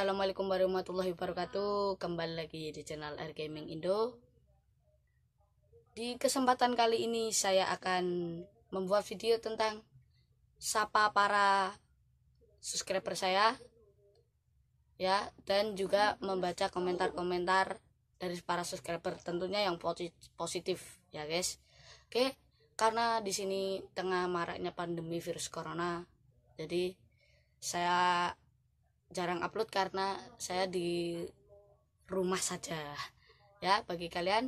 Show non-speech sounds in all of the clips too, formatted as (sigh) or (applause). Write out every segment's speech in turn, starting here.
Assalamualaikum warahmatullahi wabarakatuh Kembali lagi di channel Air Gaming Indo Di kesempatan kali ini saya akan membuat video tentang Sapa para subscriber saya ya Dan juga membaca komentar-komentar dari para subscriber Tentunya yang positif ya guys Oke karena di sini tengah maraknya pandemi virus corona Jadi saya jarang upload karena saya di rumah saja ya bagi kalian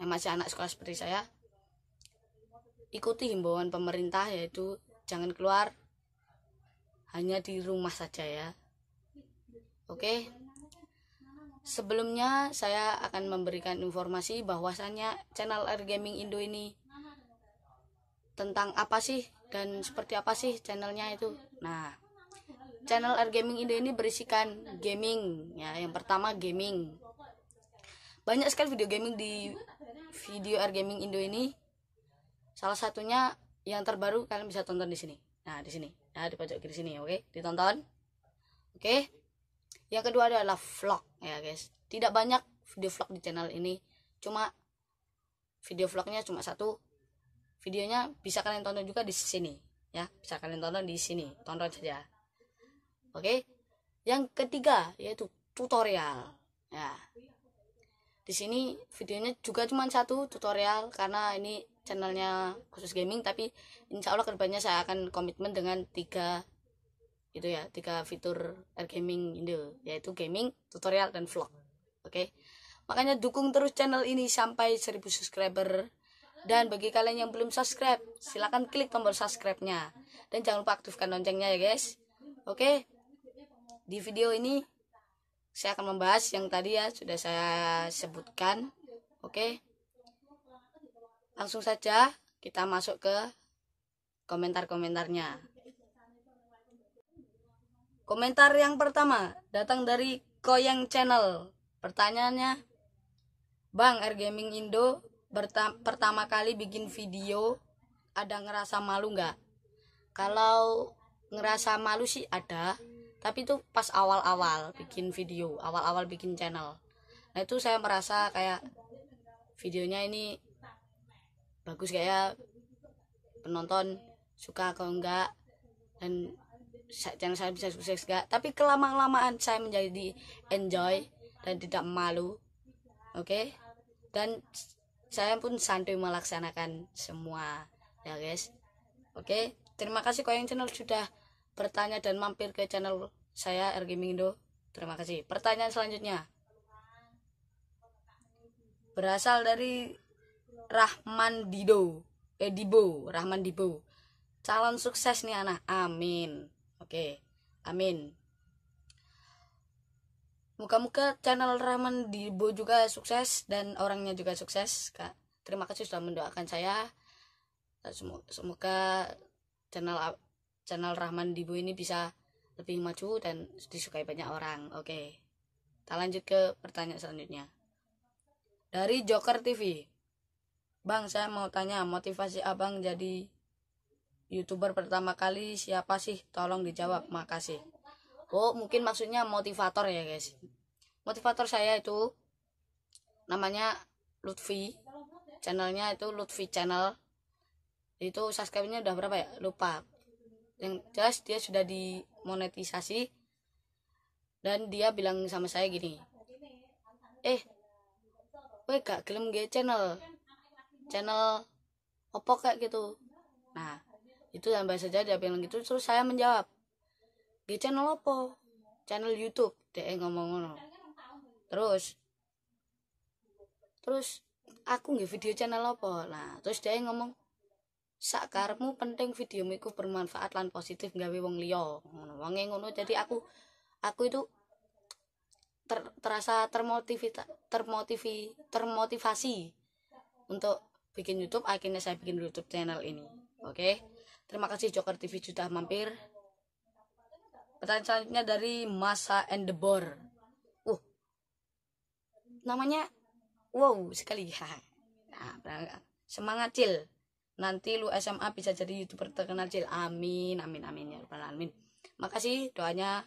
yang masih anak sekolah seperti saya ikuti himbauan pemerintah yaitu jangan keluar hanya di rumah saja ya oke sebelumnya saya akan memberikan informasi bahwasannya channel Air Gaming Indo ini tentang apa sih dan seperti apa sih channelnya itu nah Channel R Gaming Indo ini berisikan gaming ya. Yang pertama gaming. Banyak sekali video gaming di video R Gaming Indo ini. Salah satunya yang terbaru kalian bisa tonton di sini. Nah, di sini. Nah, di pojok kiri sini, oke? Okay? Ditonton. Oke. Okay? Yang kedua adalah vlog ya, guys. Tidak banyak video vlog di channel ini. Cuma video vlognya cuma satu. Videonya bisa kalian tonton juga di sini ya. Bisa kalian tonton di sini. Tonton saja oke yang ketiga yaitu tutorial ya di sini videonya juga cuma satu tutorial karena ini channelnya khusus gaming tapi insya Allah kedepannya saya akan komitmen dengan tiga itu ya tiga fitur air gaming Indo yaitu gaming tutorial dan vlog oke okay? makanya dukung terus channel ini sampai 1000 subscriber dan bagi kalian yang belum subscribe silahkan klik tombol subscribe nya dan jangan lupa aktifkan loncengnya ya guys oke okay? di video ini saya akan membahas yang tadi ya sudah saya sebutkan oke langsung saja kita masuk ke komentar-komentarnya komentar yang pertama datang dari Koyang Channel pertanyaannya Bang Air Gaming Indo pertama kali bikin video ada ngerasa malu nggak? Kalau ngerasa malu sih ada, tapi itu pas awal-awal bikin video awal-awal bikin channel nah itu saya merasa kayak videonya ini bagus kayak ya, penonton suka atau enggak dan channel saya bisa sukses enggak tapi kelamaan-lamaan saya menjadi enjoy dan tidak malu oke okay? dan saya pun santai melaksanakan semua ya guys oke okay? terima kasih koyang channel sudah bertanya dan mampir ke channel saya Gaming Indo. Terima kasih. Pertanyaan selanjutnya. Berasal dari Rahman Dido. Eh Dibo, Rahman Dibo. Calon sukses nih anak. Amin. Oke. Amin. Muka-muka channel Rahman Dibo juga sukses dan orangnya juga sukses, Kak. Terima kasih sudah mendoakan saya. Semoga channel channel Rahman Dibu ini bisa lebih maju dan disukai banyak orang. Oke. Kita lanjut ke pertanyaan selanjutnya. Dari Joker TV. Bang, saya mau tanya motivasi Abang jadi YouTuber pertama kali siapa sih? Tolong dijawab. Makasih. Oh, mungkin maksudnya motivator ya, guys. Motivator saya itu namanya Lutfi. Channelnya itu Lutfi Channel. Itu subscribe-nya udah berapa ya? Lupa yang jelas dia sudah dimonetisasi dan dia bilang sama saya gini eh weh gak gelem gak channel channel opo kayak gitu nah itu sampai saja dia bilang gitu terus saya menjawab di channel opo channel YouTube dia ngomong ngomong terus terus aku nggak video channel opo nah terus dia ngomong sakarmu penting video miku bermanfaat lan positif gawe wong liya wong wonge ngono jadi aku aku itu ter, terasa termotivita termotivi termotivasi untuk bikin YouTube akhirnya saya bikin YouTube channel ini oke okay? terima kasih Joker TV sudah mampir pertanyaan selanjutnya dari Masa and the Boar uh namanya wow sekali (laughs) nah, semangat cil nanti lu SMA bisa jadi youtuber terkenal cil amin amin amin ya rabbal alamin makasih doanya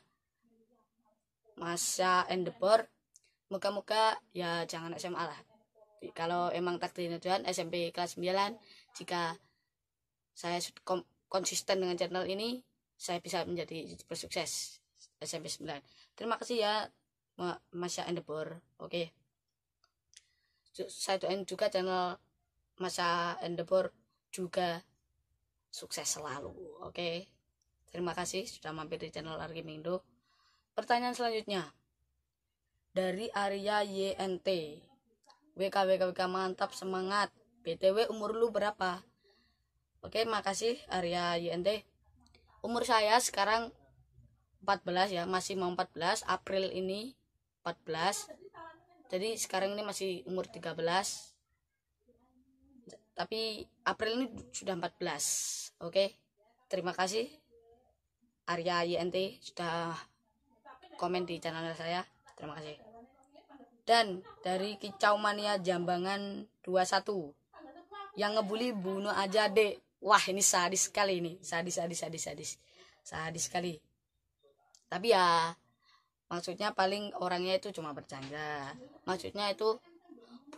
masa endebor muka muka ya jangan SMA lah kalau emang takdirnya Tuhan SMP kelas 9 jika saya konsisten dengan channel ini saya bisa menjadi youtuber sukses SMP 9 terima kasih ya masa Endebor oke okay. saya doain juga channel Masa Endebor juga sukses selalu. Oke. Okay? Terima kasih sudah mampir di channel Argimindo. Pertanyaan selanjutnya dari Arya YNT. WK WK WK mantap semangat. BTW umur lu berapa? Oke, makasih Arya YNT. Umur saya sekarang 14 ya, masih mau 14 April ini 14. Jadi sekarang ini masih umur 13 tapi April ini sudah 14 oke okay? terima kasih Arya YNT sudah komen di channel saya terima kasih dan dari kicau mania jambangan 21 yang ngebully bunuh aja deh, wah ini sadis sekali ini sadis sadis sadis sadis sadis sekali tapi ya maksudnya paling orangnya itu cuma bercanda maksudnya itu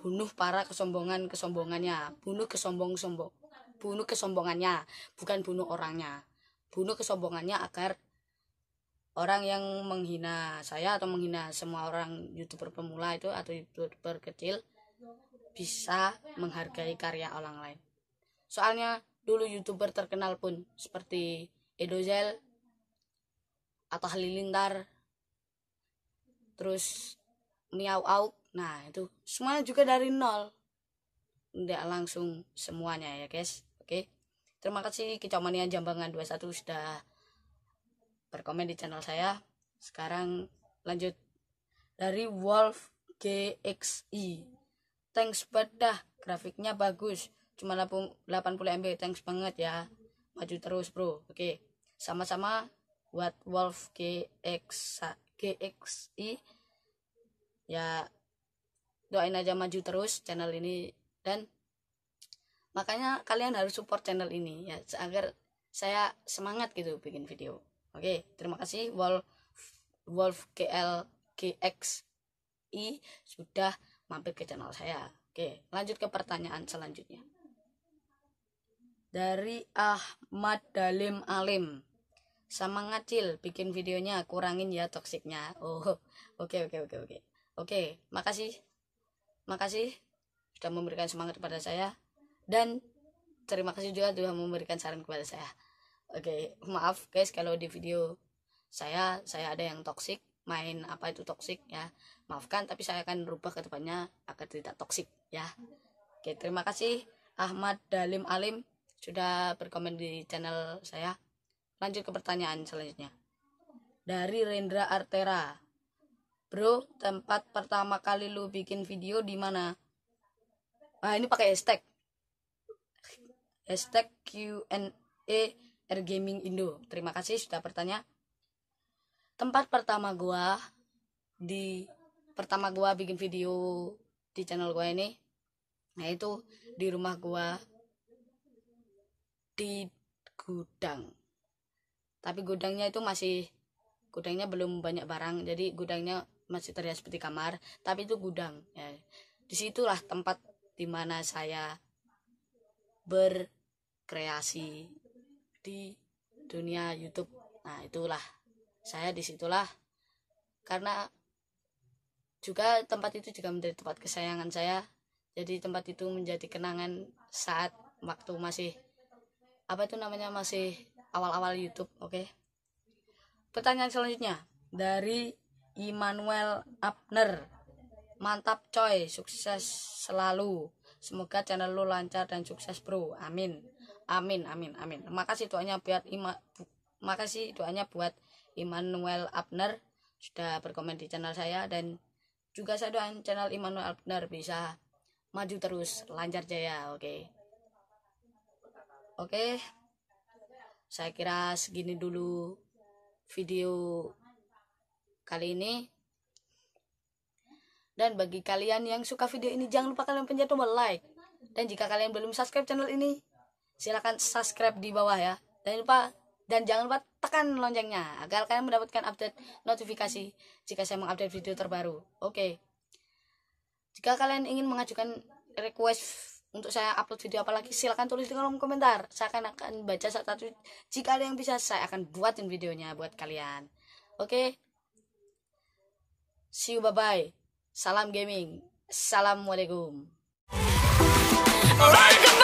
bunuh para kesombongan-kesombongannya bunuh kesombong-sombong bunuh kesombongannya bukan bunuh orangnya bunuh kesombongannya agar orang yang menghina saya atau menghina semua orang youtuber pemula itu atau youtuber kecil bisa menghargai karya orang lain soalnya dulu youtuber terkenal pun seperti Edozel atau Halilintar terus Miau Auk Nah, itu semuanya juga dari nol. Tidak langsung semuanya ya, guys. Oke. Terima kasih Kicomania Jambangan 21 sudah berkomen di channel saya. Sekarang lanjut dari Wolf GXI. Thanks bedah grafiknya bagus. Cuma 80 MB, thanks banget ya. Maju terus, Bro. Oke. Sama-sama buat Wolf GX GXI ya doain aja maju terus channel ini dan makanya kalian harus support channel ini ya agar saya semangat gitu bikin video oke terima kasih Wolf Wolf kl GL i sudah mampir ke channel saya oke lanjut ke pertanyaan selanjutnya dari Ahmad Dalim Alim sama ngacil bikin videonya kurangin ya toksiknya oh (laughs) oke okay, oke okay, oke okay, oke oke makasih Makasih sudah memberikan semangat kepada saya dan terima kasih juga sudah memberikan saran kepada saya. Oke, maaf guys kalau di video saya saya ada yang toksik, main apa itu toksik ya. Maafkan tapi saya akan rubah ke depannya agar tidak toksik ya. Oke, terima kasih Ahmad Dalim Alim sudah berkomen di channel saya. Lanjut ke pertanyaan selanjutnya. Dari Rendra Artera. Bro, tempat pertama kali lu bikin video di mana? Ah, ini pakai hashtag. Hashtag Q&A R Gaming Indo. Terima kasih sudah bertanya. Tempat pertama gua di pertama gua bikin video di channel gua ini nah itu di rumah gua di gudang tapi gudangnya itu masih gudangnya belum banyak barang jadi gudangnya masih terlihat seperti kamar tapi itu gudang ya disitulah tempat dimana saya berkreasi di dunia YouTube nah itulah saya disitulah karena juga tempat itu juga menjadi tempat kesayangan saya jadi tempat itu menjadi kenangan saat waktu masih apa itu namanya masih awal-awal YouTube oke okay? pertanyaan selanjutnya dari Immanuel Abner. Mantap coy, sukses selalu. Semoga channel lu lancar dan sukses bro. Amin. Amin, amin, amin. Makasih doanya buat Ima makasih doanya buat Immanuel Abner sudah berkomen di channel saya dan juga saya doain channel Immanuel Abner bisa maju terus, lancar jaya. Oke. Okay. Oke. Okay. Saya kira segini dulu video kali ini. Dan bagi kalian yang suka video ini jangan lupa kalian pencet tombol like. Dan jika kalian belum subscribe channel ini, silahkan subscribe di bawah ya. Dan lupa dan jangan lupa tekan loncengnya agar kalian mendapatkan update notifikasi jika saya mengupdate video terbaru. Oke. Jika kalian ingin mengajukan request untuk saya upload video apalagi lagi silahkan tulis di kolom komentar saya akan akan baca satu jika ada yang bisa saya akan buatin videonya buat kalian oke okay? See you bye bye. Salam gaming. Assalamualaikum. Bye.